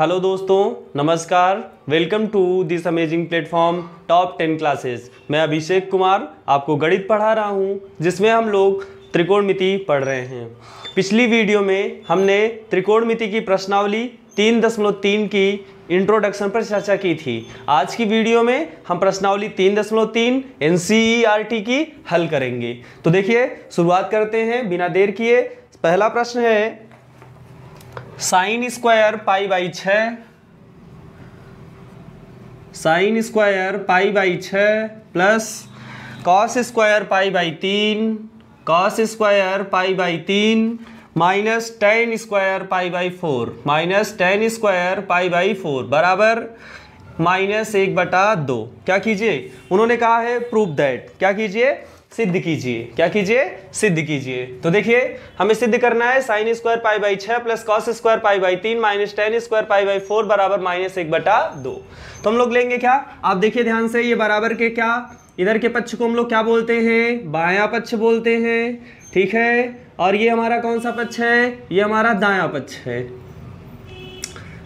hello दोस्तों नमस्कार welcome to this amazing platform top ten classes मैं अभिषेक कुमार आपको गणित पढ़ा रहा हूँ जिसमें हम लोग त्रिकोणमिति पढ़ रहे हैं पिछली वीडियो में हमने त्रिकोणमिति की प्रश्नावली तीन दशमलव तीन की इंट्रोडक्शन पर चर्चा की थी आज की वीडियो में हम प्रश्नावली तीन दशमलव तीन एन e e की हल करेंगे तो देखिए शुरुआत करते हैं बिना देर किए पहला प्रश्न है साइन स्क्वायर पाई बाई छ साइन स्क्वायर पाई बाई छ plus cos square pi by तीन कॉस स्क्वायर पाई बाई तीन minus tan square pi by four minus tan square pi by four बराबर माइनस एक बटा दो क्या कीजिए उन्होंने कहा है प्रूफ दैट क्या कीजिए सिद्ध कीजिए क्या कीजिए सिद्ध कीजिए तो देखिए हमें सिद्ध करना है साइन स्क्वायर पाई बाई छः plus cos square pi by तीन minus tan square pi by four बराबर माइनस एक बटा दो तो हम लोग लेंगे क्या आप देखिए ध्यान से ये बराबर के क्या इधर के पक्ष को हम लोग क्या बोलते हैं बाया पक्ष बोलते हैं ठीक है और ये हमारा कौन सा पक्ष है ये हमारा दाया पक्ष है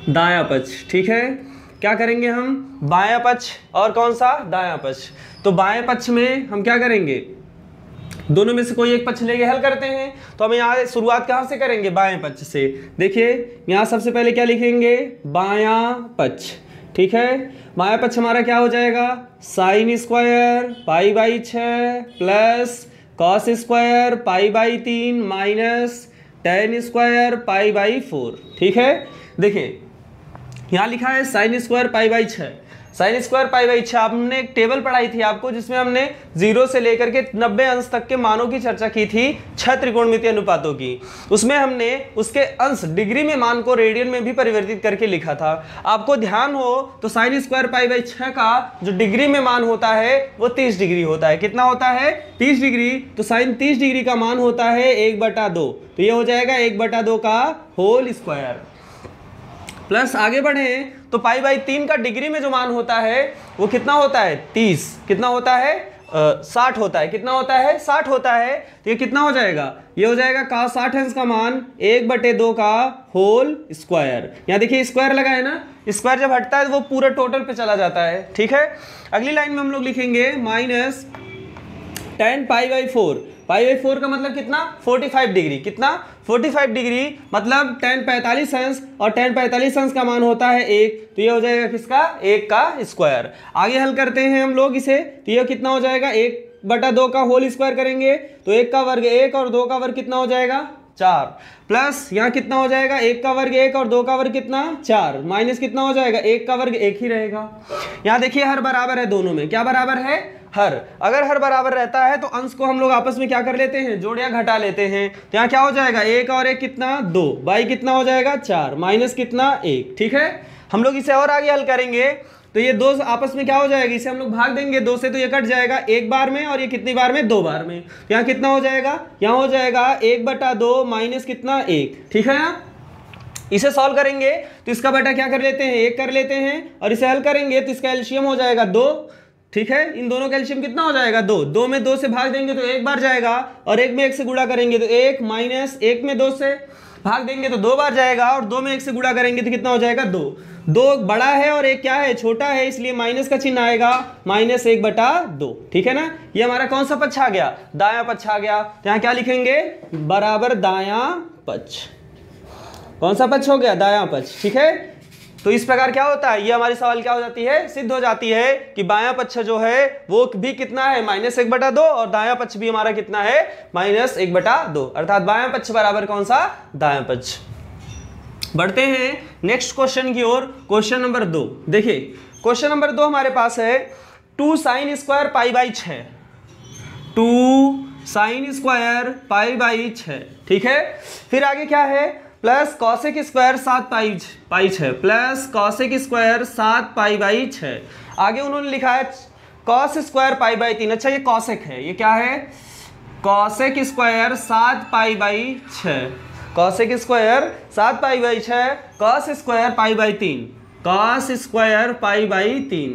दाया पक्ष ठीक है क्या करेंगे हम बाया पक्ष और कौन सा दाया पक्ष तो बाएं पक्ष में हम क्या करेंगे दोनों में से कोई एक पक्ष लेके हल करते हैं तो हम यहाँ शुरुआत कहाँ से करेंगे बाएं पक्ष से देखिए यहाँ सबसे पहले क्या लिखेंगे बाया पक्ष ठीक है बाया पक्ष हमारा क्या हो जाएगा साइन स्क्वायर पाई बाई छ plus cos square pi by तीन minus tan square pi by four ठीक है देखिए यहाँ लिखा है साइन स्क्वायर पाई बाई छः साइन स्क्वायर पाई बाई छः हमने एक टेबल पढ़ाई थी आपको जिसमें हमने जीरो से लेकर के नब्बे अंश तक के मानों की चर्चा की थी छह त्रिकोणमितीय अनुपातों की उसमें हमने उसके अंश डिग्री में मान को रेडियन में भी परिवर्तित करके लिखा था आपको ध्यान हो तो साइन स्क्वायर पाई बाई छः का जो डिग्री में मान होता है वो तीस डिग्री होता है कितना होता है तीस डिग्री तो साइन तीस डिग्री का मान होता है एक बटा दो तो ये हो जाएगा एक बटा दो का होल स्क्वायर प्लस आगे बढ़े तो पाई बाई तीन का डिग्री में जो मान होता है वो कितना होता है तीस कितना होता है साठ होता है कितना होता है साठ होता है तो ये कितना हो जाएगा ये हो जाएगा का साठ अंश का मान एक बटे दो का होल स्क्वायर यहाँ देखिए स्क्वायर लगा है ना स्क्वायर जब हटता है तो वो पूरा टोटल पे चला जाता है ठीक है अगली लाइन में हम लोग लिखेंगे minus tan pi by four pi by four का मतलब कितना 45 डिग्री कितना 45 डिग्री मतलब टेन पैंतालीस अंश और टेन पैंतालीस अंश का मान होता है एक तो ये हो जाएगा किसका एक का स्क्वायर आगे हल करते हैं हम लोग इसे तो ये कितना हो जाएगा एक बटा दो का होल स्क्वायर करेंगे तो एक का वर्ग एक और दो का वर्ग कितना हो जाएगा चार प्लस यहाँ कितना हो जाएगा एक का वर्ग एक और दो का वर्ग कितना चार माइनस कितना हो जाएगा एक का वर्ग एक ही रहेगा यहाँ देखिए हर बराबर है दोनों में क्या बराबर है हर अगर हर बराबर रहता है तो अंश को हम लोग आपस में क्या कर लेते हैं जोड़ या घटा लेते हैं तो यहाँ क्या हो जाएगा एक और एक कितना दो बाई कितना हो जाएगा चार माइनस कितना एक ठीक है हम लोग इसे और आगे हल करेंगे तो ये दो आपस में क्या हो जाएगा इसे हम लोग भाग देंगे दो से तो ये कट जाएगा एक बार में और ये कितनी बार में दो बार में तो यहाँ कितना हो जाएगा यहाँ हो जाएगा एक बटा दो माइनस कितना एक ठीक है यहाँ इसे सॉल्व करेंगे तो इसका बटा क्या कर लेते हैं एक कर लेते हैं और इसे हल करेंगे तो इसका एल्शियम हो जाएगा दो ठीक है इन दोनों का एल्शियम कितना हो जाएगा दो दो में दो से भाग देंगे तो एक बार जाएगा और एक में एक से गुड़ा करेंगे तो एक माइनस एक में दो से भाग देंगे तो दो बार जाएगा और दो में एक से गुड़ा करेंगे तो कितना हो जाएगा दो दो बड़ा है और एक क्या है छोटा है इसलिए माइनस का चिन्ह आएगा माइनस एक बटा दो ठीक है ना ये हमारा कौन सा पक्ष आ गया दाया पक्ष आ गया तो यहाँ क्या लिखेंगे बराबर दाया पक्ष कौन सा पक्ष हो गया दाया पक्ष ठीक है तो इस प्रकार क्या होता है ये हमारी सवाल क्या हो जाती है सिद्ध हो जाती है कि बाया पक्ष जो है वो भी कितना है माइनस एक बटा दो और दाया पक्ष भी हमारा कितना है माइनस एक बटा दो अर्थात बाया पक्ष बराबर कौन सा दाया पक्ष बढ़ते हैं नेक्स्ट क्वेश्चन की ओर क्वेश्चन नंबर दो देखिए क्वेश्चन नंबर दो हमारे पास है two sine square pi by छ two sine square pi by छ ठीक है फिर आगे क्या है प्लस कौशिक स्क्वायर सात पाई पाई छः प्लस कौशिक स्क्वायर सात पाई बाई छः आगे उन्होंने लिखा है कॉस स्क्वायर पाई बाई तीन अच्छा ये कौशिक है ये क्या है कौशिक स्क्वायर सात पाई बाई छः कौशिक स्क्वायर सात पाई बाई छः कॉस स्क्वायर पाई बाई तीन कॉस स्क्वायर पाई बाई तीन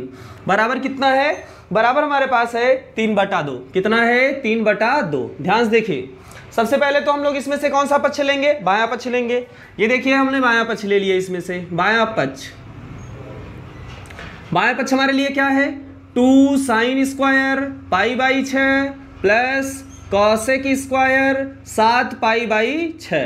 बराबर कितना है बराबर हमारे पास है तीन बटा दो कितना है तीन बटा दो ध्यान से देखिए सबसे पहले तो हम लोग इसमें से कौन सा पक्ष लेंगे बाया पक्ष लेंगे ये देखिए हमने बाया पक्ष ले लिया इसमें से बाया पक्ष बाया पक्ष हमारे लिए क्या है two sine square pi by छ प्लस कॉसेक स्क्वायर सात पाई बाई छ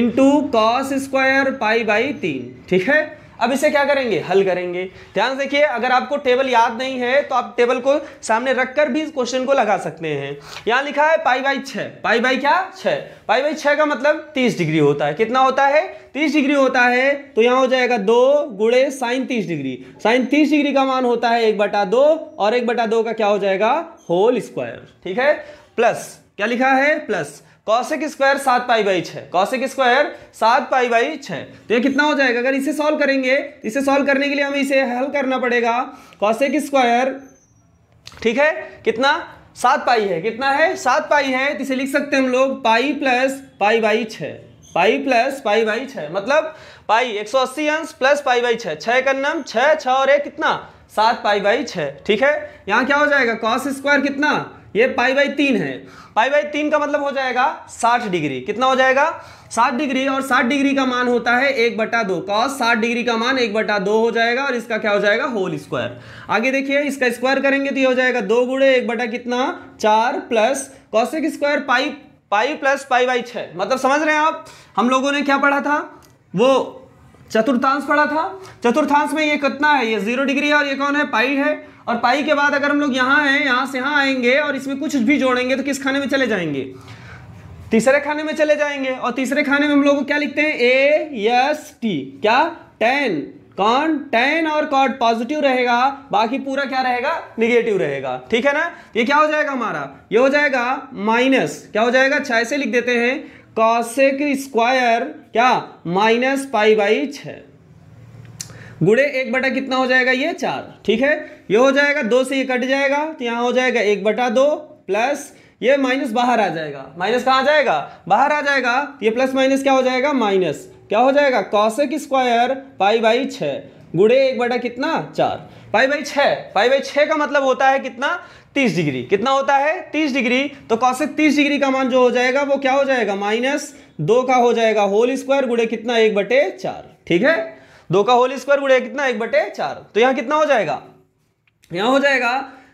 into cos square pi by तीन ठीक है अब इसे क्या करेंगे हल करेंगे ध्यान देखिए अगर आपको टेबल याद नहीं है तो आप टेबल को सामने रखकर भी क्वेश्चन को लगा सकते हैं यहाँ लिखा है पाई बाई छ पाई बाई क्या छ पाई बाई छ का मतलब 30 डिग्री होता है कितना होता है 30 डिग्री होता है तो यहां हो जाएगा दो गुड़े साइन तीस डिग्री साइन तीस डिग्री का मान होता है एक बटा दो और एक बटा दो का क्या हो जाएगा होल स्क्वायर ठीक है प्लस क्या लिखा है प्लस कौशिक स्क्वायर सात पाई बाई छः कौशिक स्क्वायर सात पाई बाई छः तो ये कितना हो जाएगा अगर इसे सॉल्व करेंगे इसे सॉल्व करने के लिए हमें इसे हल करना पड़ेगा कौशिक स्क्वायर ठीक है कितना सात पाई है कितना है सात पाई है तो इसे लिख सकते हैं हम लोग पाई प्लस पाई बाई छः पाई प्लस पाई बाई छः मतलब पाई एक सौ अस्सी अंश प्लस पाई बाई छः छः का नम छः छः और एक कितना सात पाई बाई छः ठीक है यहाँ क्या हो जाएगा कॉस स्क्वायर कितना ये पाई बाई तीन है पाई बाई तीन का मतलब हो जाएगा साठ डिग्री कितना हो जाएगा साठ डिग्री और साठ डिग्री का मान होता है एक बटा दो कॉस साठ डिग्री का मान एक बटा दो हो जाएगा और इसका क्या हो जाएगा होल स्क्वायर आगे देखिए इसका स्क्वायर करेंगे तो ये हो जाएगा दो गुड़े एक बटा कितना चार plus cosec square pi pi plus pi by छः मतलब समझ रहे हैं आप हम लोगों ने क्या पढ़ा था वो चतुर्थांश पढ़ा था चतुर्थांश में ये कितना है ये जीरो डिग्री है और ये कौन है पाई है और पाई के बाद अगर हम लोग यहाँ हैं यहाँ से यहाँ आएंगे और इसमें कुछ भी जोड़ेंगे तो किस खाने में चले जाएंगे तीसरे खाने में चले जाएंगे और तीसरे खाने में हम लोग क्या लिखते हैं ए एस टी क्या टेन कॉन टेन और कॉट पॉजिटिव रहेगा बाकी पूरा क्या रहेगा निगेटिव रहेगा ठीक है ना ये क्या हो जाएगा हमारा ये हो जाएगा माइनस क्या हो जाएगा छह से लिख देते हैं कॉसेक स्क्वायर क्या माइनस पाई बाई छ गुड़े एक बटा कितना हो जाएगा ये चार ठीक है ये हो जाएगा दो से ये कट जाएगा तो यहां हो जाएगा एक बटा दो प्लस ये माइनस बाहर आ जाएगा माइनस आ जाएगा बाहर आ जाएगा तो ये प्लस माइनस क्या हो जाएगा माइनस क्या हो जाएगा कॉसेक स्क्वायर पाई बाई छ गुड़े एक बटा कितना चार पाई बाई छ पाई बाई छ का मतलब होता है कितना 30 डिग्री कितना होता है 30 डिग्री तो कौशिक 30 डिग्री का मान जो हो जाएगा वो क्या हो जाएगा माइनस दो का हो जाएगा होल स्क्वायर गुड़े कितना एक बटे चार ठीक है दो का होल स्क्वायर गुड़े कितना एक बटे चार तो यहाँ कितना हो जाएगा यहाँ हो जाएगा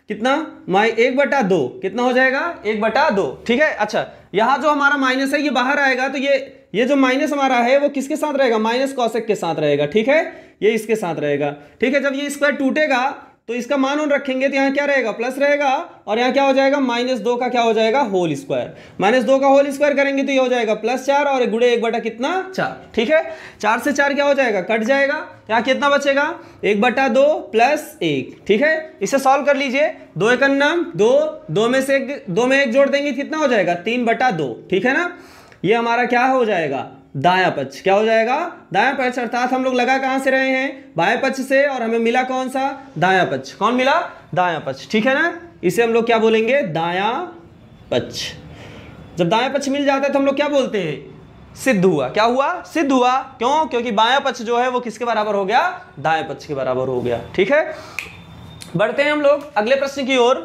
कितना माई एक बटा दो कितना हो जाएगा एक बटा दो ठीक है अच्छा यहां जो हमारा माइनस है ये बाहर आएगा तो ये ये जो माइनस हमारा है वो किसके साथ रहेगा माइनस कौशिक के साथ रहेगा ठीक है ये इसके साथ रहेगा ठीक है जब ये स्क्वायर टूटेगा तो इसका मान उन रखेंगे तो यहाँ क्या रहेगा प्लस रहेगा और यहाँ क्या हो जाएगा माइनस दो का क्या हो जाएगा होल स्क्वायर माइनस दो का होल स्क्वायर करेंगे तो ये हो जाएगा प्लस चार और गुड़े एक बटा कितना चार ठीक है चार से चार क्या हो जाएगा कट जाएगा यहाँ कितना बचेगा एक बटा दो प्लस एक ठीक है इसे सॉल्व कर लीजिए दो एक नाम दो दो में से एक दो में एक जोड़ देंगे कितना हो जाएगा तीन बटा दो ठीक है ना ये हमारा क्या हो जाएगा दाया पक्ष क्या हो जाएगा दाया पक्ष अर्थात हम लोग लगा कहां से रहे हैं बाएं पक्ष से और हमें मिला कौन सा दाया पक्ष कौन मिला दाया पक्ष ठीक है ना इसे हम लोग क्या बोलेंगे दाया पक्ष जब दाया पक्ष मिल जाता है तो हम लोग क्या बोलते हैं सिद्ध हुआ क्या हुआ सिद्ध हुआ क्यों क्योंकि बाया पक्ष जो है वो किसके बराबर हो गया दाया पक्ष के बराबर हो गया ठीक है बढ़ते हैं हम लोग अगले प्रश्न की ओर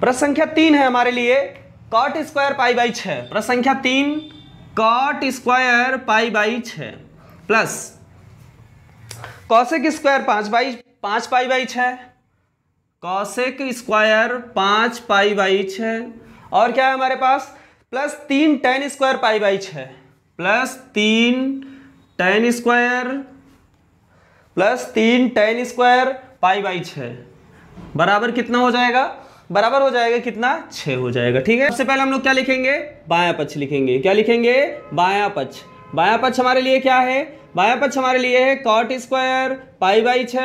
प्रश्न संख्या तीन है हमारे लिए कॉट स्क्वायर पाई बाई छः प्रश्न संख्या तीन कॉट स्क्वायर पाई बाई छ प्लस कौशिक स्क्वायर पांच बाई पांच पाई बाई छ कौशिक स्क्वायर पांच पाई बाई छ और क्या है हमारे पास प्लस तीन टेन स्क्वायर पाई बाई छ प्लस तीन टेन स्क्वायर प्लस तीन टेन स्क्वायर पाई बाई छ बराबर कितना हो जाएगा बराबर हो जाएगा कितना छ हो जाएगा ठीक है सबसे पहले हम लोग क्या लिखेंगे बाया पक्ष लिखेंगे क्या लिखेंगे बाया पक्ष बाया पक्ष हमारे लिए क्या है बाया पक्ष हमारे लिए है कॉट स्क्वायर पाई बाई छ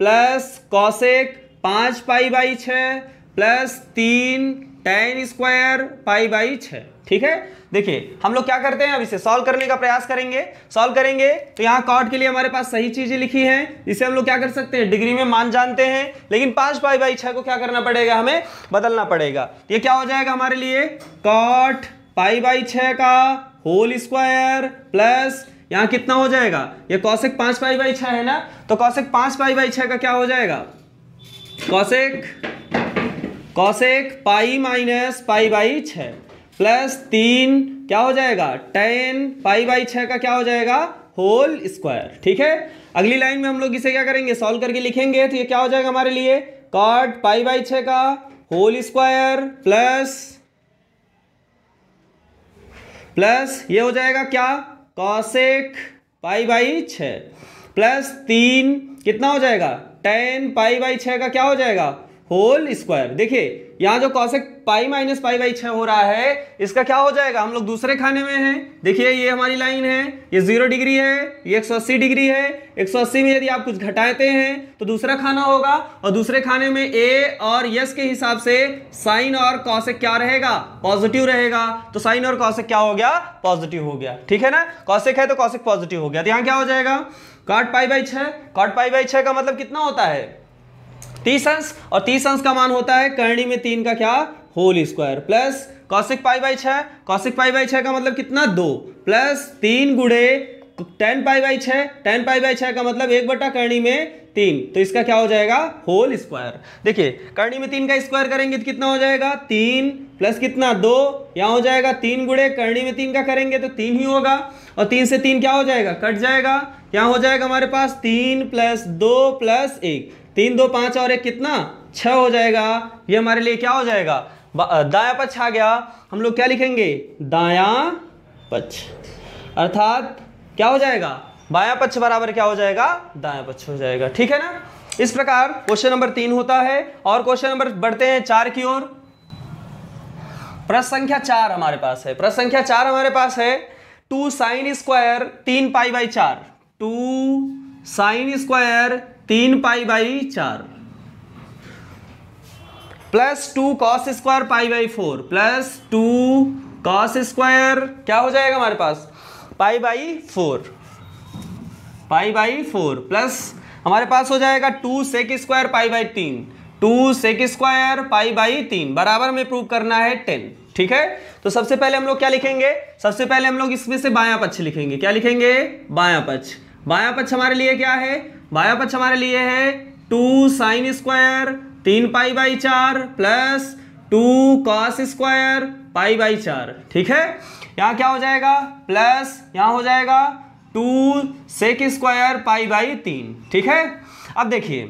प्लस कॉशेक पांच पाई बाई छ प्लस तीन टेन स्क्वायर पाई बाई छ ठीक है देखिए हम लोग क्या करते हैं अब इसे सॉल्व करने का प्रयास करेंगे सॉल्व करेंगे तो यहाँ कॉट के लिए हमारे पास सही चीजें लिखी हैं इसे हम लोग क्या कर सकते हैं डिग्री में मान जानते हैं लेकिन पांच बाई बाई छः को क्या करना पड़ेगा हमें बदलना पड़ेगा तो ये क्या हो जाएगा हमारे लिए कॉट पाई बाई छ का होल स्क्वायर प्लस यहाँ कितना हो जाएगा ये कौशिक पांच पाई बाई छः है ना तो कौशिक पांच पाई बाई छः का क्या हो जाएगा cosec cosec pi minus pi by छः प्लस तीन क्या हो जाएगा टेन पाई बाई छ का क्या हो जाएगा होल स्क्वायर ठीक है अगली लाइन में हम लोग इसे क्या करेंगे सॉल्व करके लिखेंगे तो ये क्या हो जाएगा हमारे लिए कॉट पाई बाई छ का होल स्क्वायर प्लस प्लस ये हो जाएगा क्या कॉसेक पाई बाई छ प्लस तीन कितना हो जाएगा टेन पाई बाई छ का क्या हो जाएगा होल स्क्वायर देखिए यहां जो cosec pi minus pi by छः हो रहा है इसका क्या हो जाएगा हम लोग दूसरे खाने में हैं देखिए ये हमारी लाइन है ये जीरो डिग्री है ये एक सौ अस्सी डिग्री है एक सौ अस्सी में यदि आप कुछ घटाते हैं तो दूसरा खाना होगा और दूसरे खाने में ए और यस के हिसाब से साइन और कौशिक क्या रहेगा पॉजिटिव रहेगा तो साइन और कौशिक क्या हो गया पॉजिटिव हो गया ठीक है ना कौशिक है तो कौशिक पॉजिटिव हो गया तो यहाँ क्या हो जाएगा कॉट पाई बाई छः कॉट पाई बाई छः का मतलब कितना होता है तीस अंश और तीस अंश का मान होता है करणी में तीन का क्या whole square plus cosec pi by छः कौशिक पाई बाई छः का मतलब कितना दो प्लस तीन गुड़े टेन पाई बाई छः टेन पाई बाई छः का मतलब एक बटा करणी में तीन तो इसका क्या हो जाएगा होल स्क्वायर देखिए करणी में तीन का स्क्वायर करेंगे तो कितना हो जाएगा तीन प्लस कितना दो यहाँ हो जाएगा तीन गुड़े करणी में तीन का करेंगे तो तीन ही होगा और तीन से तीन क्या हो जाएगा कट जाएगा क्या हो जाएगा हमारे पास तीन प्लस दो प्लस एक तीन दो पाँच और एक कितना छः हो जाएगा ये हमारे लिए क्या हो जाएगा दाया पक्ष आ गया हम लोग क्या लिखेंगे दाया पक्ष अर्थात क्या हो जाएगा बाया पक्ष बराबर क्या हो जाएगा दाया पक्ष हो जाएगा ठीक है ना इस प्रकार क्वेश्चन नंबर तीन होता है और क्वेश्चन नंबर बढ़ते हैं चार की ओर प्रश्न संख्या चार हमारे पास है प्रश्न संख्या चार हमारे पास है टू साइन स्क्वायर तीन पाई बाई चार टू साइन स्क्वायर तीन पाई बाई चार plus two cos square pi by four plus two cos square क्या हो जाएगा हमारे पास pi by four pi by four plus हमारे पास हो जाएगा two sec square pi by तीन two sec square pi by तीन बराबर में प्रूव करना है टेन ठीक है तो सबसे पहले हम लोग क्या लिखेंगे सबसे पहले हम लोग इसमें से बाया पक्ष लिखेंगे क्या लिखेंगे बाया पक्ष बाया पक्ष हमारे लिए क्या है बाया पक्ष हमारे लिए है टू साइन स्क्वायर तीन पाई बाई चार plus two cos square pi by चार ठीक है यहाँ क्या हो जाएगा प्लस यहाँ हो जाएगा two sec square pi by तीन ठीक है अब देखिए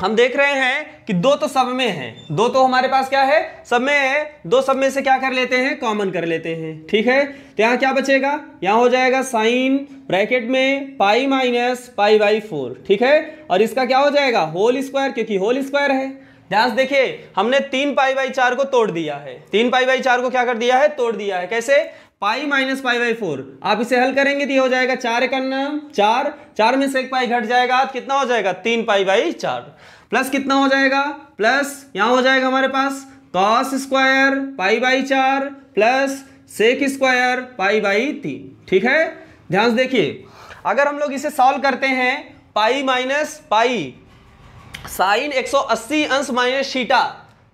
हम देख रहे हैं कि दो तो सब में है दो तो हमारे पास क्या है सब में है दो सब में से क्या कर लेते हैं कॉमन कर लेते हैं ठीक है तो यहाँ क्या बचेगा यहाँ हो जाएगा साइन ब्रैकेट में pi minus pi by four ठीक है और इसका क्या हो जाएगा होल स्क्वायर क्योंकि होल स्क्वायर है ध्यान से देखिए हमने तीन पाई बाई चार को तोड़ दिया है तीन पाई बाई चार को क्या कर दिया है तोड़ दिया है कैसे pi minus pi by four आप इसे हल करेंगे तो ये हो जाएगा चार एक चार चार में से एक पाई घट जाएगा तो कितना हो जाएगा तीन पाई बाई चार प्लस कितना हो जाएगा प्लस यहाँ हो जाएगा हमारे पास कॉस स्क्वायर पाई बाई चार plus sec square pi by तीन ठीक है ध्यान से देखिए अगर हम लोग इसे सॉल्व करते हैं पाई माइनस पाई साइन 180 अंश माइनस शीटा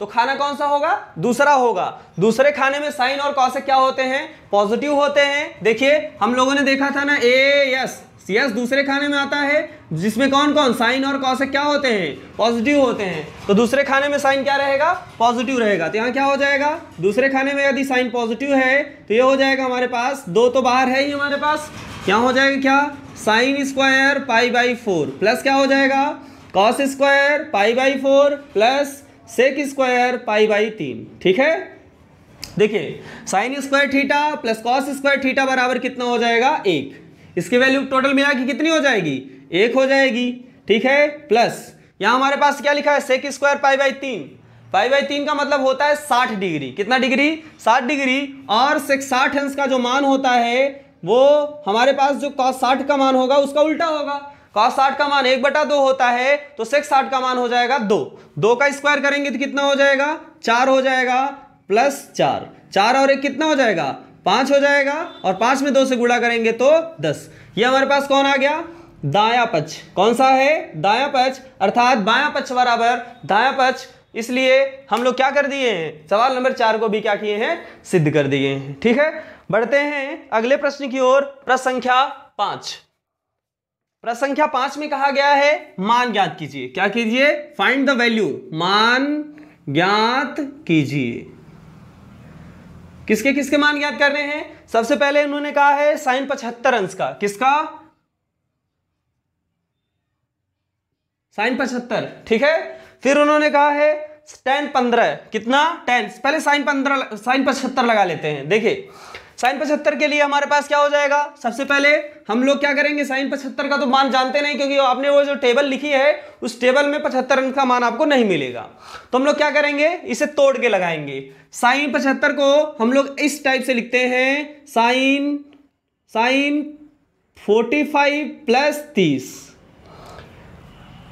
तो खाना कौन सा होगा दूसरा होगा दूसरे खाने में साइन और कौशिक क्या होते हैं पॉजिटिव होते हैं देखिए हम लोगों ने देखा था ना ए यस यस दूसरे खाने में आता है जिसमें कौन कौन साइन और कौशिक क्या होते हैं पॉजिटिव होते हैं तो दूसरे खाने में साइन क्या रहेगा पॉजिटिव रहेगा तो यहाँ क्या हो जाएगा दूसरे खाने में यदि साइन पॉजिटिव है तो ये हो जाएगा हमारे पास दो तो बाहर है ही हमारे पास क्या हो जाएगा क्या sine square pi by four plus क्या हो जाएगा cos square pi by four plus sec square pi by तीन ठीक है देखिए sine square theta plus cos square theta बराबर कितना हो जाएगा एक इसकी वैल्यू टोटल मिला के कितनी हो जाएगी एक हो जाएगी ठीक है प्लस यहाँ हमारे पास क्या लिखा है सेक स्क्वायर पाई बाई तीन पाई बाई तीन का मतलब होता है साठ डिग्री कितना डिग्री साठ डिग्री और सेक साठ अंश का जो मान होता है वो हमारे पास जो कॉस साठ का मान होगा उसका उल्टा होगा कॉस साठ का मान एक बटा दो होता है तो सेक्स साठ का मान हो जाएगा दो दो का स्क्वायर करेंगे तो कितना हो जाएगा चार हो जाएगा प्लस चार चार और एक कितना हो जाएगा पांच हो जाएगा और पांच में दो से गुड़ा करेंगे तो दस ये हमारे पास कौन आ गया दाया पक्ष कौन सा है दाया पक्ष अर्थात बाया पक्ष बराबर दाया पक्ष इसलिए हम लोग क्या कर दिए हैं सवाल नंबर चार को भी क्या किए हैं सिद्ध कर दिए हैं ठीक है बढ़ते हैं अगले प्रश्न की ओर प्रश्न संख्या पांच प्रश्न संख्या पांच में कहा गया है मान ज्ञात कीजिए क्या कीजिए फाइंड द वैल्यू मान ज्ञात कीजिए किसके किसके मान ज्ञात कर रहे हैं सबसे पहले उन्होंने कहा है साइन पचहत्तर अंश का किसका साइन पचहत्तर ठीक है फिर उन्होंने कहा है टेन पंद्रह कितना टेन पहले साइन पंद्रह साइन पचहत्तर लगा लेते हैं देखिए साइन पचहत्तर के लिए हमारे पास क्या हो जाएगा सबसे पहले हम लोग क्या करेंगे साइन पचहत्तर का तो मान जानते नहीं क्योंकि आपने वो जो टेबल लिखी है उस टेबल में पचहत्तर अंक का मान आपको नहीं मिलेगा तो हम लोग क्या करेंगे इसे तोड़ के लगाएंगे साइन पचहत्तर को हम लोग इस टाइप से लिखते हैं sine sine forty five plus तीस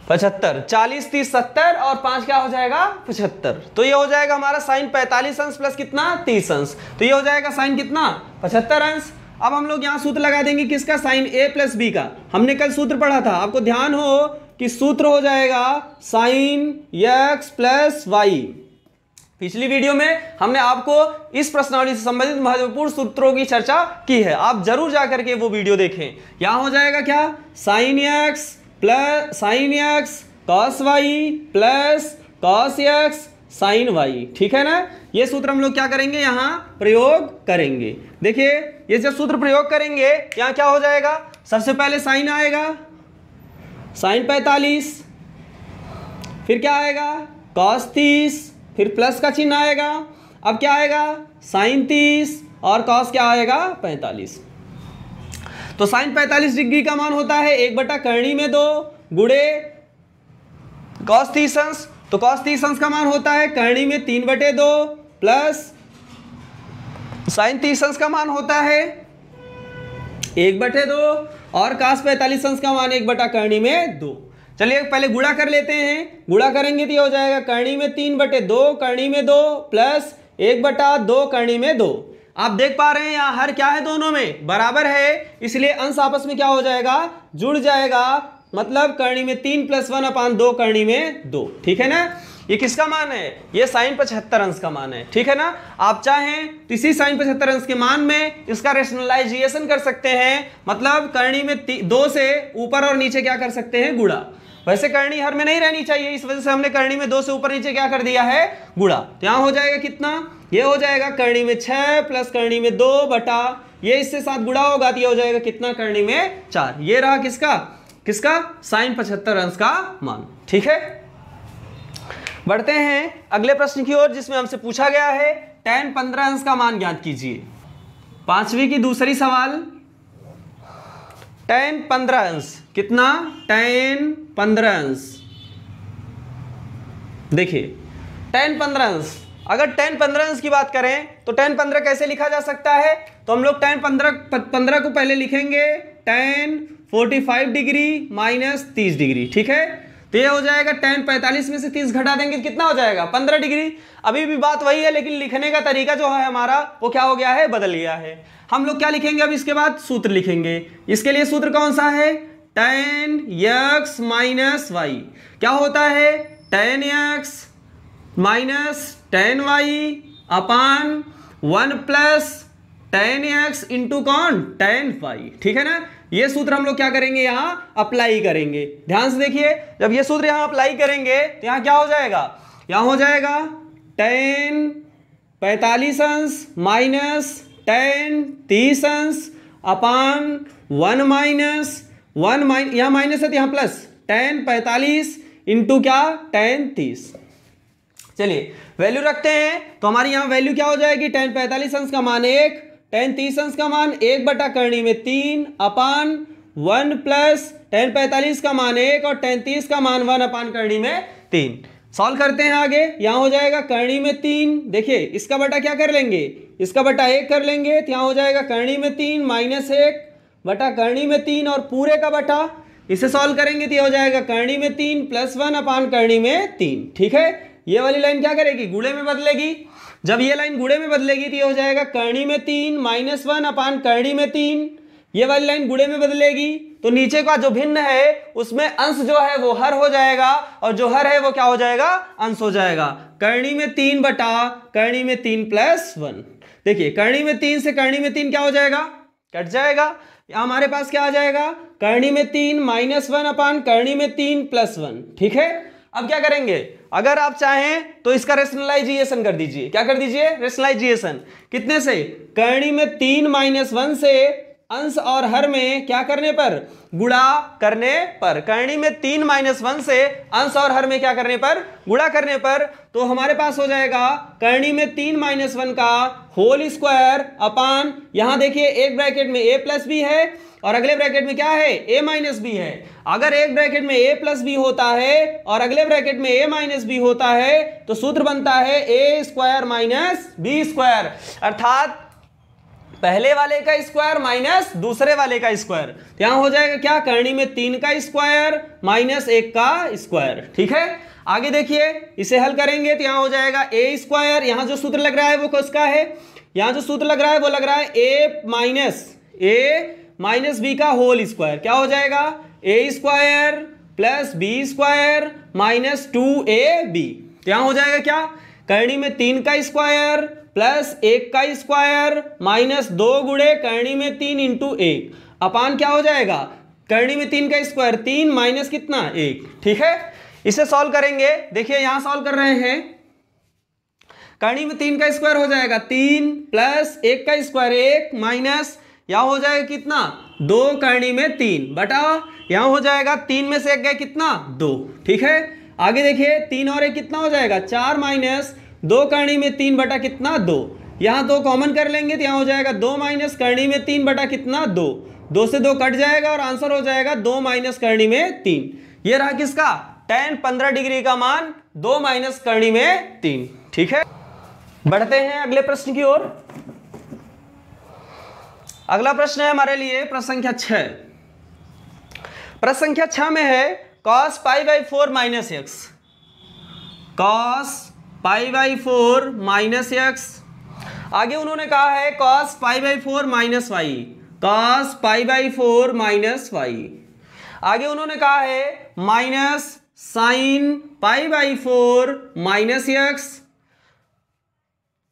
पचहत्तर चालीस तीस सत्तर और पांच क्या हो जाएगा पचहत्तर तो ये हो जाएगा हमारा साइन पैंतालीस अंश प्लस कितना तीस अंश तो ये हो जाएगा साइन कितना पचहत्तर अंश अब हम लोग यहाँ सूत्र लगा देंगे किसका साइन ए प्लस बी का हमने कल सूत्र पढ़ा था आपको ध्यान हो कि सूत्र हो जाएगा साइन एक्स प्लस वाई पिछली वीडियो में हमने आपको इस प्रश्नावली से संबंधित महत्वपूर्ण सूत्रों की चर्चा की है आप जरूर जाकर के वो वीडियो देखें यहाँ हो जाएगा क्या sine x plus sine x cos y plus cos x sine y ठीक है ना ये सूत्र हम लोग क्या करेंगे यहाँ प्रयोग करेंगे देखिए ये जब सूत्र प्रयोग करेंगे यहाँ क्या हो जाएगा सबसे पहले साइन आएगा साइन पैतालीस फिर क्या आएगा कॉस तीस फिर प्लस का चिन्ह आएगा अब क्या आएगा साइन तीस और कॉस क्या आएगा पैंतालीस तो साइन पैंतालीस डिग्री का मान होता है एक बटा करणी में दो गुड़े कॉस तो कॉस का मान होता है करणी में तीन बटे दो प्लस साइन तीसंस का मान होता है एक बटे दो और कास पैतालीस का मान एक बटा करणी में दो चलिए पहले गुड़ा कर लेते हैं गुड़ा करेंगे तो ये हो जाएगा करणी में तीन बटे दो करणी में दो प्लस एक बटा दो करणी में दो आप देख पा रहे हैं यहाँ हर क्या है दोनों में बराबर है इसलिए अंश आपस में क्या हो जाएगा जुड़ जाएगा मतलब कर्णी में तीन प्लस वन अपान दो कर्णी में दो ठीक है ना ये किसका मान है ये साइन पचहत्तर अंश का मान है ठीक है ना आप चाहें तो इसी साइन पचहत्तर अंश के मान में इसका रेशनलाइजेशन कर सकते हैं मतलब करणी में दो से ऊपर और नीचे क्या कर सकते हैं गुड़ा वैसे करणी हर में नहीं रहनी चाहिए इस वजह से हमने करणी में दो से ऊपर नीचे क्या कर दिया है गुड़ा तो यहां हो जाएगा कितना ये हो जाएगा करणी में छह प्लस करणी में दो बटा ये इससे साथ गुड़ा होगा तो ये हो जाएगा कितना करणी में चार ये रहा किसका किसका साइन पचहत्तर अंश का मान ठीक है बढ़ते हैं अगले प्रश्न की ओर जिसमें हमसे पूछा गया है टेन पंद्रह अंश का मान ज्ञात कीजिए पांचवी की दूसरी सवाल टेन पंद्रह अंश कितना टेन पंद्रह अंश देखिए टेन पंद्रह अंश अगर टेन पंद्रह अंश की बात करें तो टेन पंद्रह कैसे लिखा जा सकता है तो हम लोग टेन पंद्रह पंद्रह को पहले लिखेंगे tan forty five degree minus तीस डिग्री ठीक है तो ये हो जाएगा टेन पैंतालीस में से तीस घटा देंगे तो कितना हो जाएगा पंद्रह डिग्री अभी भी बात वही है लेकिन लिखने का तरीका जो है हमारा वो क्या हो गया है बदल गया है हम लोग क्या लिखेंगे अब इसके बाद सूत्र लिखेंगे इसके लिए सूत्र कौन सा है टेन यक्स माइनस वाई क्या होता है tan x minus tan y upon one plus tan x into कौन टेन वाई ठीक है ना ये सूत्र हम लोग क्या करेंगे यहाँ अप्लाई करेंगे ध्यान से देखिए जब ये सूत्र यहाँ अप्लाई करेंगे तो यहाँ क्या हो जाएगा यहाँ हो जाएगा टेन पैतालीस अंश माइनस टेन तीस अंश अपान वन माइनस वन माइन यहाँ माइनस है तो यहां प्लस टेन पैतालीस इंटू क्या टेन तीस चलिए वैल्यू रखते हैं तो हमारी यहाँ वैल्यू क्या हो जाएगी टेन पैंतालीस अंश का मान एक टेन तीस अंश का मान एक बटा करणी में तीन अपान वन प्लस टेन पैंतालीस का मान एक और टेन तीस का मान वन अपान करणी में तीन सॉल्व करते हैं आगे यहाँ हो जाएगा करणी में तीन देखिए इसका बटा क्या कर लेंगे इसका बटा एक कर लेंगे तो यहाँ हो जाएगा करणी में तीन माइनस एक बटा करणी में तीन और पूरे का बटा इसे सॉल्व करेंगे तो यह हो जाएगा करणी में तीन प्लस वन अपान करणी में तीन ठीक है ये वाली लाइन क्या करेगी गुड़े में बदलेगी जब ये लाइन गुड़े में बदलेगी तो ये हो जाएगा कर्णी में तीन माइनस वन अपान कर्णी में तीन ये वाली लाइन गुड़े में बदलेगी तो नीचे का जो भिन्न है उसमें अंश जो है वो हर हो जाएगा और जो हर है वो क्या हो जाएगा अंश हो जाएगा कर्णी में तीन बटा कर्णी में तीन प्लस वन देखिए कर्णी में तीन से कर्णी में तीन क्या हो जाएगा कट जाएगा हमारे पास क्या आ जाएगा कर्णी में तीन माइनस वन अपान कर्णी में तीन प्लस वन ठीक है अब क्या करेंगे अगर आप चाहें तो इसका रेशनलाइजिएशन कर दीजिए क्या कर दीजिए रेशनलाइजिएशन कितने से करणी में तीन माइनस वन से अंश और हर में क्या करने पर गुड़ा करने पर करणी में तीन माइनस वन से अंश और हर में क्या करने पर गुड़ा करने पर तो हमारे पास हो जाएगा करणी में तीन माइनस वन का होल स्क्वायर अपान यहां देखिए एक ब्रैकेट में ए प्लस बी है और अगले ब्रैकेट में क्या है ए माइनस बी है अगर एक ब्रैकेट में ए प्लस बी होता है और अगले ब्रैकेट में ए माइनस बी होता है तो सूत्र बनता है a square minus b square अर्थात पहले वाले का स्क्वायर माइनस दूसरे वाले का स्क्वायर तो यहां हो जाएगा क्या करणी में तीन का स्क्वायर माइनस एक का स्क्वायर ठीक है आगे देखिए इसे हल करेंगे तो यहां हो जाएगा ए स्क्वायर यहां जो सूत्र लग रहा है वो किसका है यहां जो सूत्र लग रहा है वो लग रहा है a minus a minus b का होल स्क्वायर क्या हो जाएगा a square plus b square minus two a b तो यहां हो जाएगा क्या करणी में तीन का स्क्वायर प्लस एक का स्क्वायर माइनस दो गुड़े करणी में तीन इंटू एक अपान क्या हो जाएगा करणी में तीन का स्क्वायर तीन माइनस कितना एक ठीक है इसे सॉल्व करेंगे देखिए यहां सॉल्व कर रहे हैं करणी में तीन का स्क्वायर हो जाएगा तीन प्लस एक का स्क्वायर एक माइनस यहां हो जाएगा कितना दो करणी में तीन बटा यहां हो जाएगा तीन में से एक गए कितना दो ठीक है आगे देखिए तीन और एक कितना हो जाएगा चार माइनस दो करणी में तीन बटा कितना दो यहाँ दो कॉमन कर लेंगे तो यहाँ हो जाएगा दो माइनस करणी में तीन बटा कितना दो दो से दो कट जाएगा और आंसर हो जाएगा दो माइनस करणी में तीन ये रहा किसका टेन पंद्रह डिग्री का मान दो माइनस करणी में तीन ठीक है बढ़ते हैं अगले प्रश्न की ओर अगला प्रश्न है हमारे लिए प्रश्न संख्या छह प्रश्न संख्या छ में है cos pi by four minus x cos pi by four minus x आगे उन्होंने कहा है cos pi by four minus y cos pi by four minus y आगे उन्होंने कहा है minus sine pi by four minus x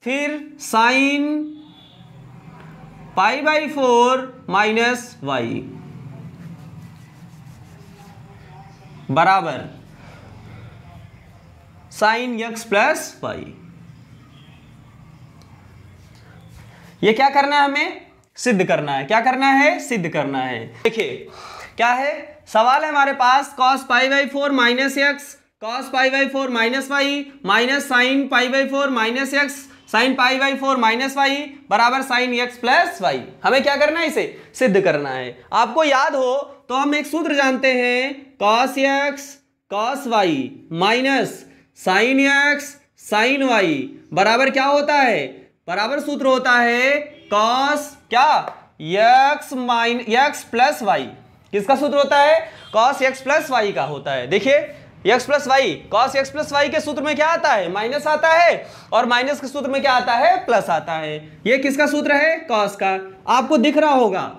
फिर sine pi by four minus y बराबर साइन यक्स प्लस वाई ये क्या करना है हमें सिद्ध करना है क्या करना है सिद्ध करना है देखिए क्या है सवाल है हमारे पास cos pi by four minus x cos pi by four minus y minus sine pi by four minus x sine pi by four minus y बराबर साइन एक्स प्लस वाई हमें क्या करना है इसे सिद्ध करना है आपको याद हो तो हम एक सूत्र जानते हैं cos x cos y minus sine x sine y बराबर क्या होता है बराबर सूत्र होता है कॉस क्या एक्स माइन एक्स प्लस वाई किसका सूत्र होता है कॉस एक्स प्लस वाई का होता है देखिए x plus y cos x plus y के सूत्र में क्या आता है माइनस आता है और माइनस के सूत्र में क्या आता है प्लस आता है ये किसका सूत्र है कॉस का आपको दिख रहा होगा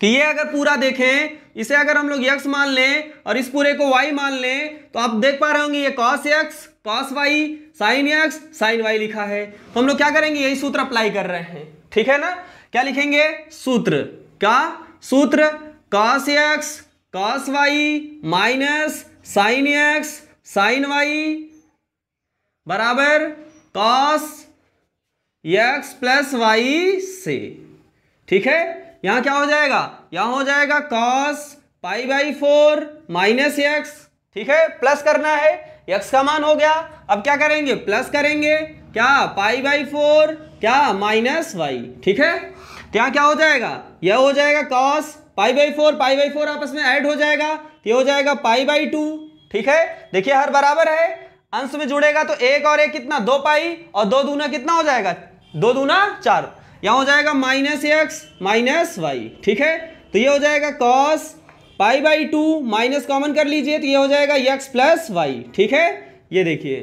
कि ये अगर पूरा देखें इसे अगर हम लोग यक्स मान लें और इस पूरे को वाई मान लें तो आप देख पा रहे होंगे ये cos x cos y sine x sine y लिखा है तो हम लोग क्या करेंगे यही सूत्र अप्लाई कर रहे हैं ठीक है ना क्या लिखेंगे सूत्र क्या सूत्र cos x cos y minus sine x sine y बराबर कॉस यक्स प्लस वाई से ठीक है यहां क्या हो जाएगा यहां हो जाएगा cos pi by four minus x ठीक है प्लस करना है एक्स का मान हो गया अब क्या करेंगे प्लस करेंगे क्या पाई बाई फोर क्या माइनस वाई ठीक है तो क्या हो जाएगा यह हो जाएगा cos pi by four pi by four आपस में ऐड हो जाएगा तो यह हो जाएगा पाई बाई टू ठीक है देखिए हर बराबर है अंश में जुड़ेगा तो एक और एक कितना दो पाई और दो दूना कितना हो जाएगा दो दूना चार यहाँ हो जाएगा माइनस एक्स माइनस वाई ठीक है तो ये हो जाएगा cos pi by two minus common कर लीजिए तो ये हो जाएगा एक्स प्लस वाई ठीक है ये देखिए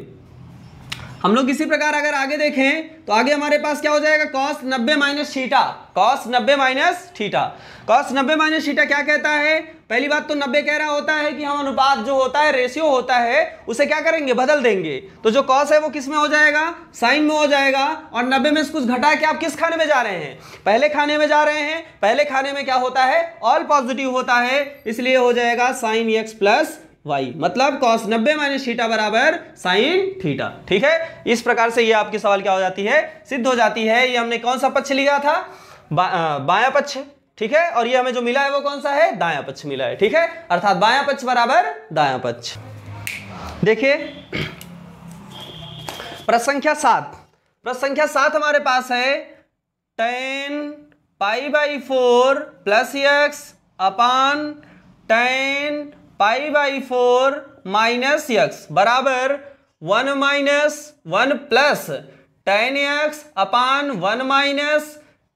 हम लोग इसी प्रकार अगर आगे देखें तो आगे हमारे पास क्या हो जाएगा कॉस नब्बे माइनस छीटा कॉस नब्बे माइनस थीटा कॉस नब्बे माइनस छीटा क्या कहता है पहली बात तो नब्बे कह रहा होता है कि हम अनुपात जो होता है रेशियो होता है उसे क्या करेंगे बदल देंगे तो जो कॉस है वो किस में हो जाएगा साइन में हो जाएगा और नब्बे में से कुछ घटा के आप किस खाने में जा रहे हैं पहले खाने में जा रहे हैं पहले खाने में क्या होता है ऑल पॉजिटिव होता है इसलिए हो जाएगा साइन एक्स प्लस वाई मतलब कॉस नब्बे माइनस थीटा बराबर साइन थीटा ठीक है इस प्रकार से ये आपके सवाल क्या हो जाती है सिद्ध हो जाती है ये हमने कौन सा पक्ष लिया था बा, बाया पक्ष ठीक है और ये हमें जो मिला है वो कौन सा है दाया पक्ष मिला है ठीक है अर्थात बाया पक्ष बराबर दाया पक्ष देखिए प्रश्न संख्या सात प्रश्न संख्या सात हमारे पास है tan pi by four plus x upon tan pi by four minus x बराबर one minus one plus tan x upon one minus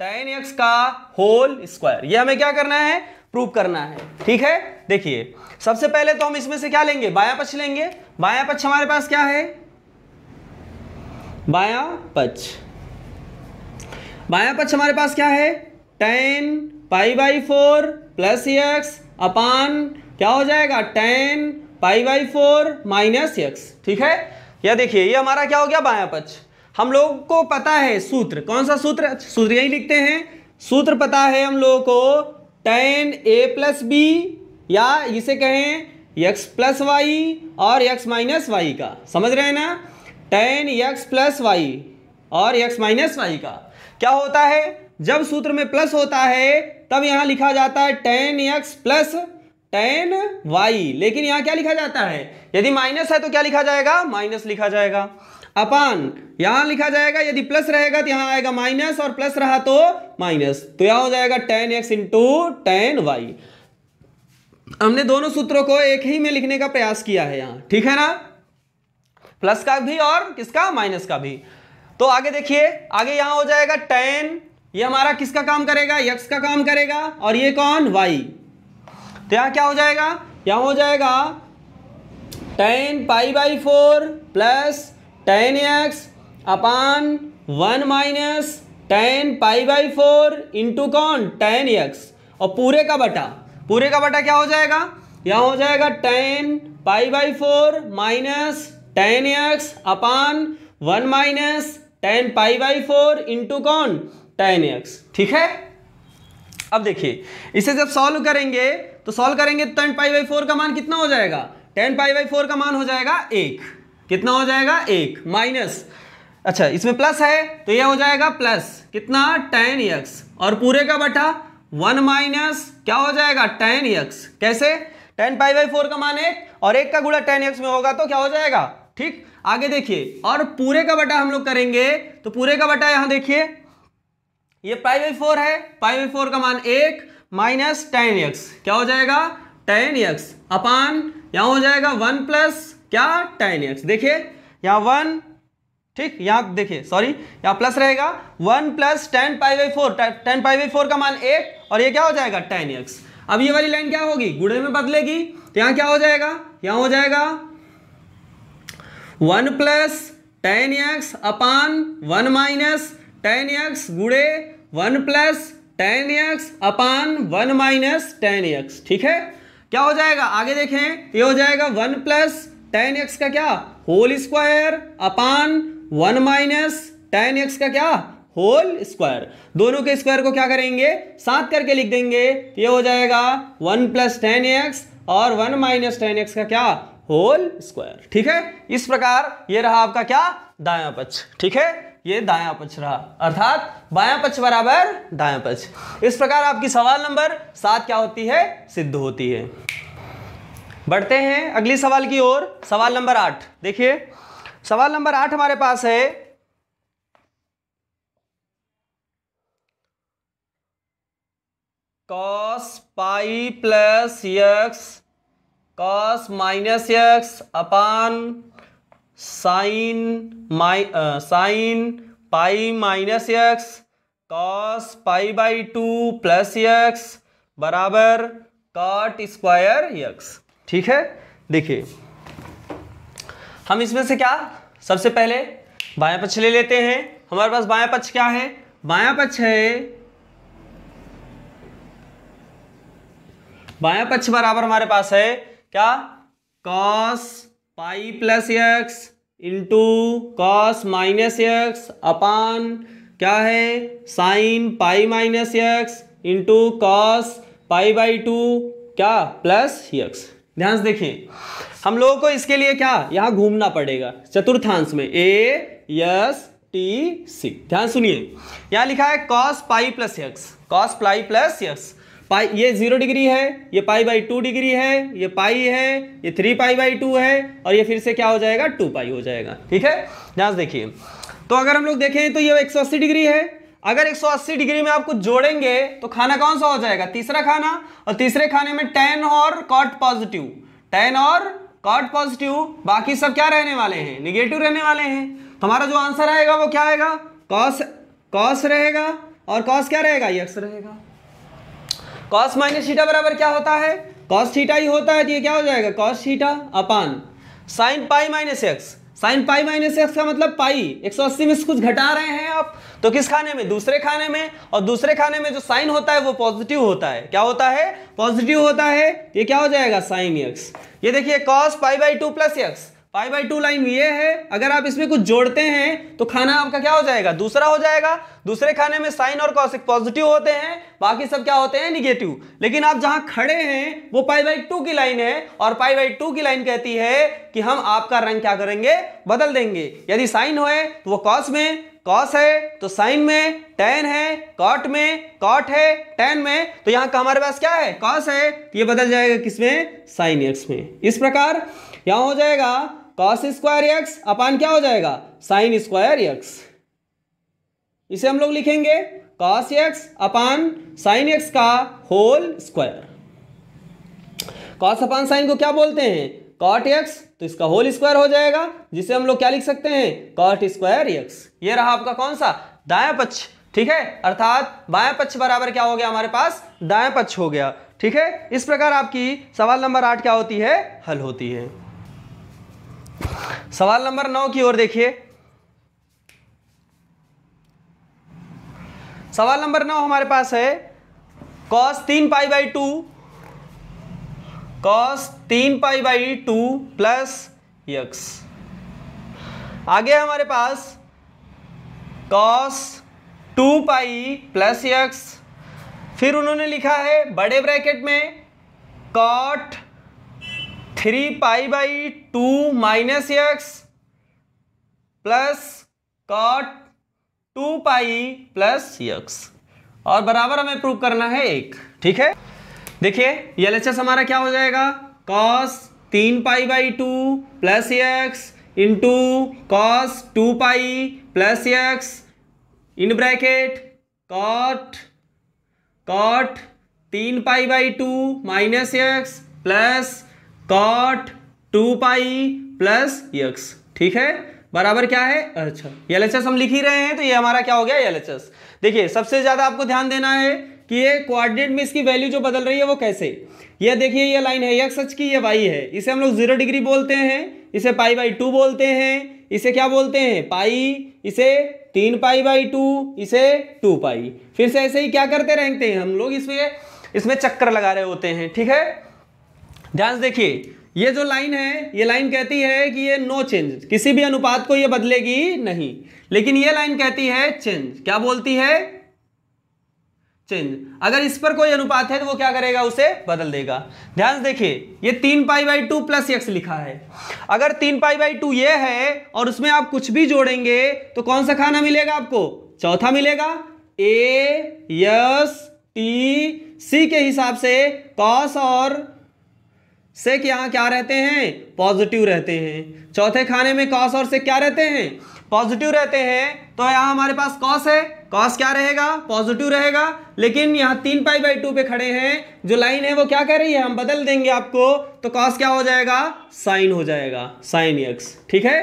tan x का होल स्क्वायर ये हमें क्या करना है प्रूव करना है ठीक है देखिए सबसे पहले तो हम इसमें से क्या लेंगे बाया पक्ष लेंगे बाया पक्ष हमारे पास क्या है बाया पक्ष बाया पक्ष हमारे पास क्या है tan pi by four plus x upon क्या हो जाएगा tan pi by four minus x ठीक है या देखिए ये हमारा क्या हो गया बाया पक्ष हम लोग को पता है सूत्र कौन सा सूत्र सूत्र यही लिखते हैं सूत्र पता है हम लोगों को टेन ए प्लस बी या इसे कहें एक्स प्लस वाई और एक्स माइनस वाई का समझ रहे हैं ना टेन एक्स प्लस वाई और एक्स माइनस वाई का क्या होता है जब सूत्र में प्लस होता है तब यहां लिखा जाता है tan x plus tan y लेकिन यहां क्या लिखा जाता है यदि माइनस है तो क्या लिखा जाएगा माइनस लिखा जाएगा अपान यहां लिखा जाएगा यदि प्लस रहेगा तो यहां आएगा माइनस और प्लस रहा तो माइनस तो यहां हो जाएगा tan x into tan y हमने दोनों सूत्रों को एक ही में लिखने का प्रयास किया है यहाँ ठीक है ना प्लस का भी और किसका माइनस का भी तो आगे देखिए आगे यहां हो जाएगा टेन ये हमारा किसका काम करेगा यक्स का काम करेगा और ये कौन वाई तो यहाँ क्या हो जाएगा यहाँ हो जाएगा tan pi by four plus tan x upon one minus tan pi by four into कौन टेन एक्स और पूरे का बटा पूरे का बटा क्या हो जाएगा यहाँ हो जाएगा tan pi by four minus tan x upon one minus tan pi by four into कौन टेन एक्स ठीक है अब देखिए इसे जब सॉल्व करेंगे तो सॉल्व करेंगे तो टेन पाई बाई फोर का मान कितना हो जाएगा टेन पाई बाई फोर का मान हो जाएगा एक कितना हो जाएगा एक माइनस अच्छा इसमें प्लस है तो यह हो जाएगा प्लस कितना टेन यक्स और पूरे का बटा वन माइनस क्या हो जाएगा टेन यक्स कैसे टेन पाई बाई फोर का मान एक और एक का गुड़ा टेन एक्स में होगा तो क्या हो जाएगा ठीक आगे देखिए और पूरे का बटा हम लोग करेंगे तो पूरे का बटा यहां देखिए ये पाई बाई फोर है पाई बाई फोर का मान एक माइनस टेन एक्स क्या हो जाएगा टेन एक्स अपान यहाँ हो जाएगा वन प्लस क्या टेन एक्स देखिए यहाँ वन ठीक यहाँ देखिए सॉरी यहाँ प्लस रहेगा one plus tan pi by four tan pi by four का मान एट और ये क्या हो जाएगा टेन एक्स अब ये वाली लाइन क्या होगी गुड़े में बदलेगी तो यहाँ क्या हो जाएगा यहाँ हो जाएगा one plus tan x upon one minus tan x गुड़े one plus tan x upon one minus tan x ठीक है क्या हो जाएगा आगे देखें ये हो जाएगा वन प्लस टेन एक्स का क्या whole square upon one minus tan x का क्या होल स्क्वायर दोनों के स्क्वायर को क्या करेंगे साथ करके लिख देंगे ये हो जाएगा वन प्लस टेन एक्स और वन माइनस टेन एक्स का क्या होल स्क्वायर ठीक है इस प्रकार ये रहा आपका क्या दाया पक्ष ठीक है ये दाया पक्ष रहा अर्थात बाया पक्ष बराबर दाया पक्ष इस प्रकार आपकी सवाल नंबर सात क्या होती है सिद्ध होती है बढ़ते हैं अगली सवाल की ओर सवाल नंबर आठ देखिए सवाल नंबर आठ हमारे पास है cos pi plus x cos minus x upon sine माइ sine pi minus x cos pi by two plus x बराबर कॉट स्क्वायर एक्स ठीक है देखिए हम इसमें से क्या सबसे पहले बाया पक्ष ले लेते हैं हमारे पास बाया पक्ष क्या है बाया पक्ष है बाया पक्ष बराबर हमारे पास है क्या cos pi plus x into cos minus x upon क्या है sine pi minus x into cos pi by two क्या प्लस एक्स ध्यान से देखिए हम लोगों को इसके लिए क्या यहाँ घूमना पड़ेगा चतुर्थांश में ए यस टी सी ध्यान सुनिए यहाँ लिखा है cos pi plus x cos pi plus x pi ये जीरो डिग्री है ये पाई बाई टू डिग्री है ये पाई है ये थ्री पाई बाई टू है और ये फिर से क्या हो जाएगा टू पाई हो जाएगा ठीक है यहाँ देखिए तो अगर हम लोग देखें तो ये 180 डिग्री है अगर 180 डिग्री में आपको जोड़ेंगे तो खाना कौन सा हो जाएगा तीसरा खाना और तीसरे खाने में टेन और कॉट पॉजिटिव टेन और कॉट पॉजिटिव बाकी सब क्या रहने वाले हैं निगेटिव रहने वाले हैं तो हमारा जो आंसर आएगा वो क्या आएगा कॉस कॉस रहेगा और कॉस क्या रहेगा यक्स रहेगा कॉस माइनस थीटा बराबर क्या होता है कॉस थीटा ही होता है तो ये क्या हो जाएगा cos theta upon sine pi minus x sine pi minus x का मतलब पाई 180 में से कुछ घटा रहे हैं आप तो किस खाने में दूसरे खाने में और दूसरे खाने में जो साइन होता है वो पॉजिटिव होता है क्या होता है पॉजिटिव होता है ये क्या हो जाएगा साइन एक्स ये देखिए cos pi by two plus x pi by two line ये है अगर आप इसमें कुछ जोड़ते हैं तो खाना आपका क्या हो जाएगा दूसरा हो जाएगा दूसरे खाने में साइन और कॉसिक पॉजिटिव होते हैं बाकी सब क्या होते हैं निगेटिव लेकिन आप जहां खड़े हैं वो पाई बाई टू की लाइन है और पाई बाई टू की लाइन कहती है कि हम आपका रंग क्या करेंगे बदल देंगे यदि साइन होए तो वो कॉस में कॉस है तो साइन में टेन है कॉट में कॉट है टेन में तो यहां का हमारे पास क्या है कॉस है तो ये बदल जाएगा किसमें साइन एक्स में इस प्रकार यहां हो जाएगा कॉस स्क्वायर एक्स अपान क्या हो जाएगा साइन स्क्वायर एक्स इसे हम लोग लिखेंगे cos x upon sine x का whole square cos upon sine को क्या बोलते हैं कॉट एक्स तो इसका होल स्क्वायर हो जाएगा जिसे हम लोग क्या लिख सकते हैं कॉट स्क्वायर एक्स ये रहा आपका कौन सा दाया पक्ष ठीक है अर्थात बाया पक्ष बराबर क्या हो गया हमारे पास दाया पक्ष हो गया ठीक है इस प्रकार आपकी सवाल नंबर आठ क्या होती है हल होती है सवाल नंबर नौ की ओर देखिए सवाल नंबर नौ हमारे पास है कॉस तीन पाई बाई टू कॉस तीन pi by two plus x आगे हमारे पास cos two pi plus x फिर उन्होंने लिखा है बड़े ब्रैकेट में cot three pi by two minus x plus cot two pi plus x और बराबर हमें प्रूव करना है एक ठीक है देखिए ये एलएचएस हमारा क्या हो जाएगा कॉस तीन pi by two plus x into cos two pi plus x in bracket cot cot तीन pi by two minus x plus cot two pi plus x ठीक है बराबर क्या है अच्छा एल हम लिख ही रहे हैं तो ये हमारा क्या हो गया एल देखिए सबसे ज़्यादा आपको ध्यान देना है कि ये कोऑर्डिनेट में इसकी वैल्यू जो बदल रही है वो कैसे ये देखिए ये लाइन है यक्स की ये वाई है इसे हम लोग जीरो डिग्री बोलते हैं इसे पाई बाई टू बोलते हैं इसे क्या बोलते हैं पाई इसे तीन पाई बाई टू इसे टू पाई फिर से ऐसे ही क्या करते रहते हैं हम लोग इसमें इसमें चक्कर लगा रहे होते हैं ठीक है ध्यान से देखिए ये जो लाइन है ये लाइन कहती है कि ये नो चेंज किसी भी अनुपात को ये बदलेगी नहीं लेकिन ये लाइन कहती है चेंज क्या बोलती है चेंज अगर इस पर कोई अनुपात है तो वो क्या करेगा उसे बदल देगा ध्यान से देखिए ये तीन pi by two plus x लिखा है अगर तीन पाई बाई टू ये है और उसमें आप कुछ भी जोड़ेंगे तो कौन सा खाना मिलेगा आपको चौथा मिलेगा ए यस टी सी के हिसाब से कॉस और सेक यहाँ क्या रहते हैं पॉजिटिव रहते हैं चौथे खाने में कॉस और सेक क्या रहते हैं पॉजिटिव रहते हैं तो यहाँ हमारे पास कॉस है कॉस क्या रहेगा पॉजिटिव रहेगा लेकिन यहाँ तीन पाई बाई टू पे खड़े हैं जो लाइन है वो क्या कह रही है हम बदल देंगे आपको तो कॉस क्या हो जाएगा साइन हो जाएगा साइन यक्स ठीक है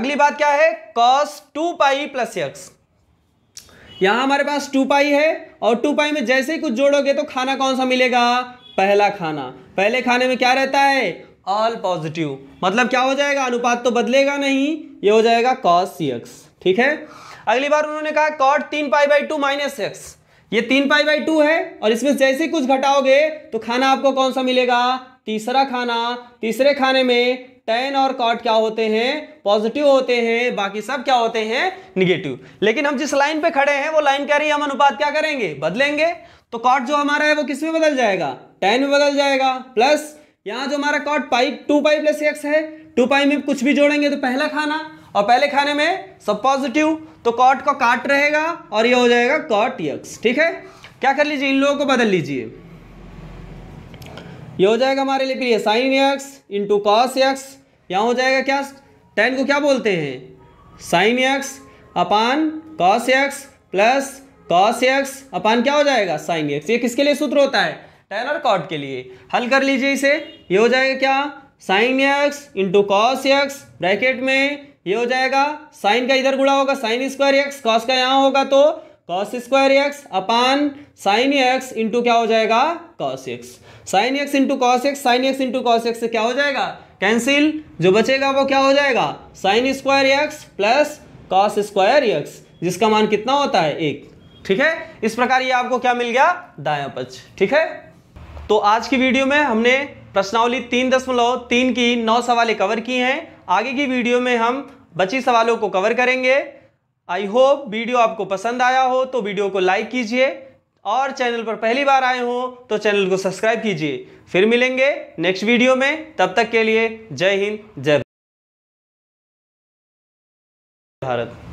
अगली बात क्या है cos two pi plus x यहाँ हमारे पास टू पाई है और टू पाई में जैसे ही कुछ जोड़ोगे तो खाना कौन सा मिलेगा पहला खाना पहले खाने में क्या रहता है ऑल पॉजिटिव मतलब क्या हो जाएगा अनुपात तो बदलेगा नहीं ये हो जाएगा कॉस सी एक्स ठीक है अगली बार उन्होंने कहा कॉट तीन pi by two minus x ये तीन पाई बाई टू है और इसमें जैसे कुछ घटाओगे तो खाना आपको कौन सा मिलेगा तीसरा खाना तीसरे खाने में टेन और कॉट क्या होते हैं पॉजिटिव होते हैं बाकी सब क्या होते हैं निगेटिव लेकिन हम जिस लाइन पे खड़े हैं वो लाइन कह रही है हम अनुपात क्या करेंगे बदलेंगे तो कॉट जो हमारा है वो किसमें बदल जाएगा टेन में बदल जाएगा प्लस यहाँ जो हमारा कॉट पाइप टू पाई प्लस एक्स है टू पाई में कुछ भी जोड़ेंगे तो पहला खाना और पहले खाने में सब पॉजिटिव तो कॉट का काट रहेगा और ये हो जाएगा कॉट यक्स ठीक है क्या कर लीजिए इन लोगों को बदल लीजिए ये हो जाएगा हमारे लिए फिर sine x into cos x यहाँ हो जाएगा क्या टेन को क्या बोलते हैं sine x upon cos x plus cos x upon क्या हो जाएगा साइन एक्स ये किसके लिए सूत्र होता है टेनर कॉर्ड के लिए हल कर लीजिए इसे ये हो जाएगा क्या sine x into cos x bracket में ये हो जाएगा साइन का इधर गुड़ा होगा साइन स्क्वायर एक्स कॉस का यहाँ होगा तो cos square x upon sine x into क्या हो जाएगा cos x sine x into cos x sine x into cos x से क्या हो जाएगा कैंसिल जो बचेगा वो क्या हो जाएगा sine square x plus cos square x जिसका मान कितना होता है एक ठीक है इस प्रकार ये आपको क्या मिल गया दाया पक्ष ठीक है तो आज की वीडियो में हमने प्रश्नावली तीन दशमलव तीन की नौ सवालें कवर की हैं आगे की वीडियो में हम बची सवालों को कवर करेंगे आई होप वीडियो आपको पसंद आया हो तो वीडियो को लाइक कीजिए और चैनल पर पहली बार आए हो तो चैनल को सब्सक्राइब कीजिए फिर मिलेंगे नेक्स्ट वीडियो में तब तक के लिए जय हिंद जय भारत